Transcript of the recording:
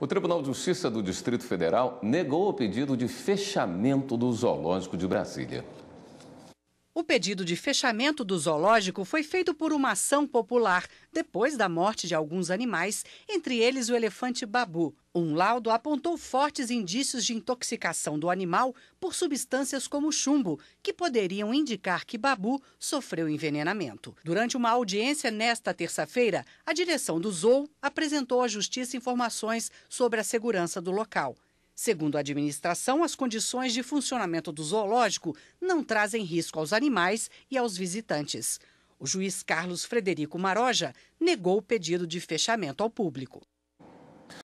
O Tribunal de Justiça do Distrito Federal negou o pedido de fechamento do Zoológico de Brasília. O pedido de fechamento do zoológico foi feito por uma ação popular, depois da morte de alguns animais, entre eles o elefante babu. Um laudo apontou fortes indícios de intoxicação do animal por substâncias como chumbo, que poderiam indicar que babu sofreu envenenamento. Durante uma audiência nesta terça-feira, a direção do zoo apresentou à justiça informações sobre a segurança do local. Segundo a administração, as condições de funcionamento do zoológico não trazem risco aos animais e aos visitantes. O juiz Carlos Frederico Maroja negou o pedido de fechamento ao público.